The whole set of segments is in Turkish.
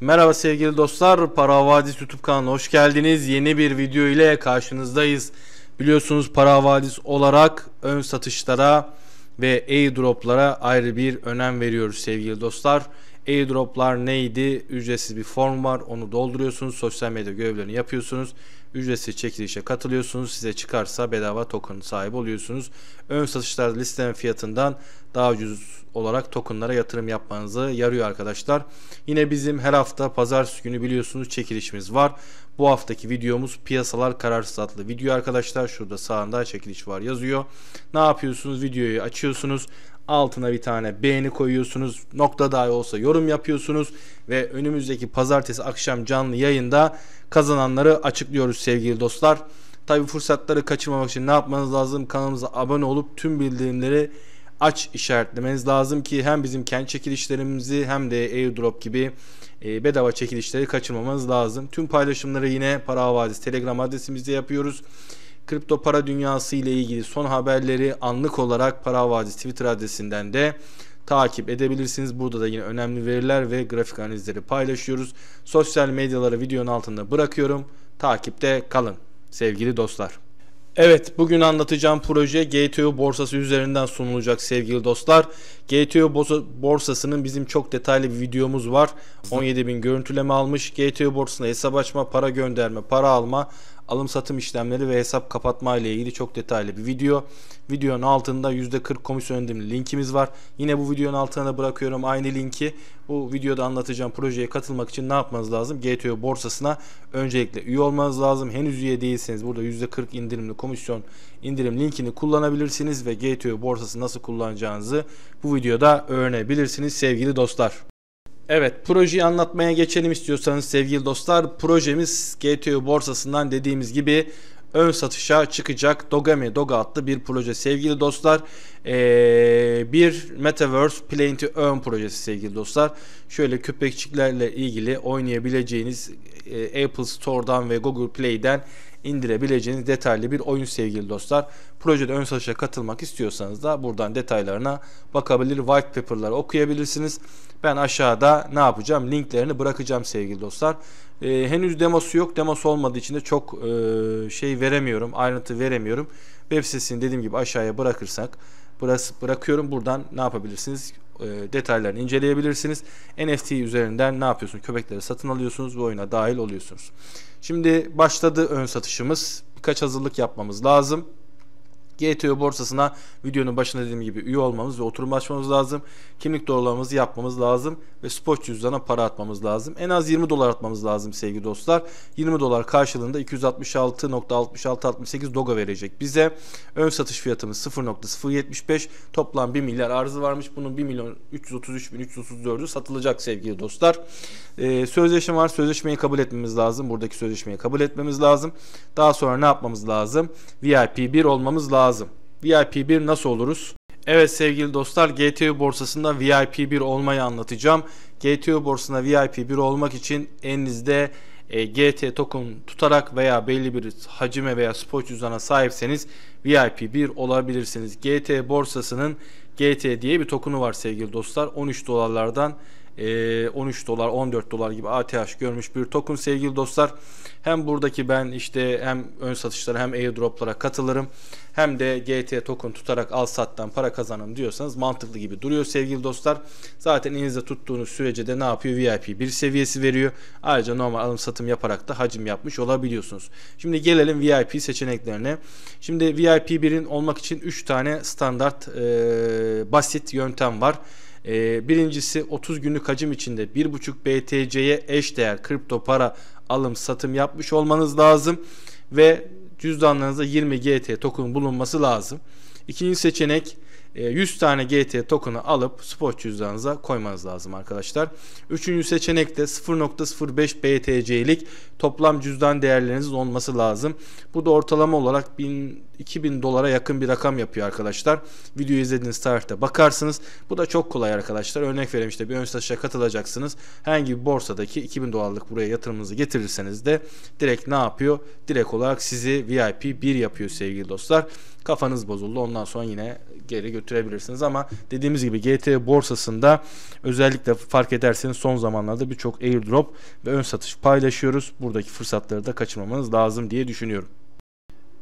Merhaba sevgili dostlar, Para Vadis YouTube kanalına hoş geldiniz. Yeni bir video ile karşınızdayız. Biliyorsunuz Para Vadis olarak ön satışlara ve airdroplara ayrı bir önem veriyoruz sevgili dostlar. Airdroplar neydi? Ücretsiz bir form var. Onu dolduruyorsunuz. Sosyal medya görevlerini yapıyorsunuz. Ücretsiz çekilişe katılıyorsunuz. Size çıkarsa bedava token sahibi oluyorsunuz. Ön satışlar listelerin fiyatından daha ucuz olarak tokenlara yatırım yapmanızı yarıyor arkadaşlar. Yine bizim her hafta pazartesi günü biliyorsunuz çekilişimiz var. Bu haftaki videomuz piyasalar kararsız adlı video arkadaşlar. Şurada sağında çekiliş var yazıyor. Ne yapıyorsunuz? Videoyu açıyorsunuz altına bir tane beğeni koyuyorsunuz. Nokta dahi olsa yorum yapıyorsunuz ve önümüzdeki pazartesi akşam canlı yayında kazananları açıklıyoruz sevgili dostlar. Tabi fırsatları kaçırmamak için ne yapmanız lazım? Kanalımıza abone olup tüm bildirimleri aç işaretlemeniz lazım ki hem bizim kendi çekilişlerimizi hem de airdrop gibi e, bedava çekilişleri kaçırmamanız lazım. Tüm paylaşımları yine para havadis telegram adresimizde yapıyoruz kripto para dünyası ile ilgili son haberleri anlık olarak Para Vadisi Twitter adresinden de takip edebilirsiniz. Burada da yine önemli veriler ve grafik analizleri paylaşıyoruz. Sosyal medyaları videonun altında bırakıyorum. Takipte kalın sevgili dostlar. Evet bugün anlatacağım proje GTO borsası üzerinden sunulacak sevgili dostlar. GTO borsasının bizim çok detaylı bir videomuz var. 17 bin görüntüleme almış. GTO borsasında hesap açma, para gönderme, para alma, alım satım işlemleri ve hesap kapatma ile ilgili çok detaylı bir video. Videonun altında %40 komisyon ödemli linkimiz var. Yine bu videonun altına da bırakıyorum aynı linki. Bu videoda anlatacağım projeye katılmak için ne yapmanız lazım? GTO borsasına öncelikle üye olmanız lazım. Henüz üye değilseniz burada %40 indirimli komisyon indirim linkini kullanabilirsiniz ve GTO borsası nasıl kullanacağınızı bu videoda öğrenebilirsiniz sevgili dostlar. Evet projeyi anlatmaya geçelim istiyorsanız sevgili dostlar. Projemiz GTO borsasından dediğimiz gibi ön satışa çıkacak Dogami Doga adlı bir proje sevgili dostlar. Ee, bir Metaverse Play to Earn projesi sevgili dostlar. Şöyle köpekçiklerle ilgili oynayabileceğiniz e, Apple Store'dan ve Google Play'den indirebileceğiniz detaylı bir oyun sevgili dostlar. Projede ön satışa katılmak istiyorsanız da buradan detaylarına bakabilir. White paper'ları okuyabilirsiniz. Ben aşağıda ne yapacağım? Linklerini bırakacağım sevgili dostlar. Ee, henüz demosu yok. Demosu olmadığı için de çok e, şey veremiyorum. Ayrıntı veremiyorum. Web sitesini dediğim gibi aşağıya bırakırsak burası bırakıyorum. Buradan ne yapabilirsiniz? E, detaylarını inceleyebilirsiniz. NFT üzerinden ne yapıyorsunuz? Köpekleri satın alıyorsunuz, bu oyuna dahil oluyorsunuz. Şimdi başladı ön satışımız. Birkaç hazırlık yapmamız lazım. GTO borsasına videonun başında dediğim gibi üye olmamız ve oturum açmamız lazım. Kimlik doğrulamamızı yapmamız lazım ve spot cüzdana para atmamız lazım. En az 20 dolar atmamız lazım sevgili dostlar. 20 dolar karşılığında 266.6668 doga verecek bize. Ön satış fiyatımız 0.075 toplam 1 milyar arzı varmış. Bunun 1 milyon 333.334'ü satılacak sevgili dostlar. Ee, sözleşme var. Sözleşmeyi kabul etmemiz lazım. Buradaki sözleşmeyi kabul etmemiz lazım. Daha sonra ne yapmamız lazım? VIP 1 olmamız lazım lazım. VIP 1 nasıl oluruz? Evet sevgili dostlar GTO borsasında VIP 1 olmayı anlatacağım. GTO borsasında VIP 1 olmak için elinizde e, GT token tutarak veya belli bir hacime veya spot cüzdana sahipseniz VIP 1 olabilirsiniz. GT borsasının GT diye bir tokenu var sevgili dostlar. 13 dolarlardan 13 ee, dolar 14 dolar gibi ATH görmüş bir token sevgili dostlar. Hem buradaki ben işte hem ön satışlara hem airdroplara katılırım hem de GT token tutarak al sattan para kazanım diyorsanız mantıklı gibi duruyor sevgili dostlar. Zaten elinizde tuttuğunuz sürece de ne yapıyor? VIP bir seviyesi veriyor. Ayrıca normal alım satım yaparak da hacim yapmış olabiliyorsunuz. Şimdi gelelim VIP seçeneklerine. Şimdi VIP 1'in olmak için 3 tane standart e, basit yöntem var. Ee, birincisi 30 günlük hacim içinde 1.5 BTC'ye eş değer kripto para alım satım yapmış olmanız lazım ve cüzdanlarınızda 20 GT token bulunması lazım. İkinci seçenek 100 ee, tane GT token'ı alıp spot cüzdanınıza koymanız lazım arkadaşlar. Üçüncü seçenek de 0.05 BTC'lik toplam cüzdan değerleriniz olması lazım. Bu da ortalama olarak 1000, 2000 dolara yakın bir rakam yapıyor arkadaşlar. Videoyu izlediğiniz tarihte bakarsınız. Bu da çok kolay arkadaşlar. Örnek vereyim işte bir ön satışa katılacaksınız. Herhangi bir borsadaki 2000 dolarlık buraya yatırımınızı getirirseniz de direkt ne yapıyor? Direkt olarak sizi VIP 1 yapıyor sevgili dostlar kafanız bozuldu. Ondan sonra yine geri götürebilirsiniz ama dediğimiz gibi GT borsasında özellikle fark ederseniz son zamanlarda birçok airdrop ve ön satış paylaşıyoruz. Buradaki fırsatları da kaçırmamanız lazım diye düşünüyorum.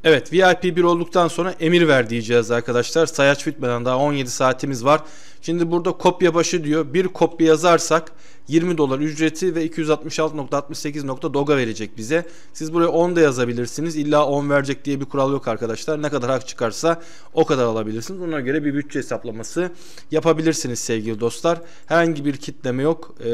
Evet VIP 1 olduktan sonra emir ver diyeceğiz arkadaşlar. Sayaç bitmeden daha 17 saatimiz var. Şimdi burada kopya başı diyor. Bir kopya yazarsak 20 dolar ücreti ve 266.68. doga verecek bize. Siz buraya 10 da yazabilirsiniz. İlla 10 verecek diye bir kural yok arkadaşlar. Ne kadar hak çıkarsa o kadar alabilirsiniz. Ona göre bir bütçe hesaplaması yapabilirsiniz sevgili dostlar. Herhangi bir kitleme yok. Ee,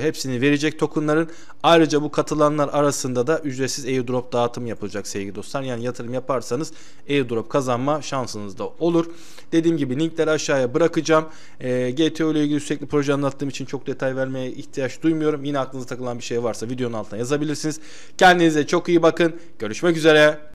hepsini verecek tokenların. Ayrıca bu katılanlar arasında da ücretsiz airdrop dağıtım yapılacak sevgili dostlar. Yani yatırım yaparsanız airdrop kazanma şansınız da olur. Dediğim gibi linkleri aşağıya bırakacağım yapacağım. E, ee, GTO ile ilgili sürekli proje anlattığım için çok detay vermeye ihtiyaç duymuyorum. Yine aklınıza takılan bir şey varsa videonun altına yazabilirsiniz. Kendinize çok iyi bakın. Görüşmek üzere.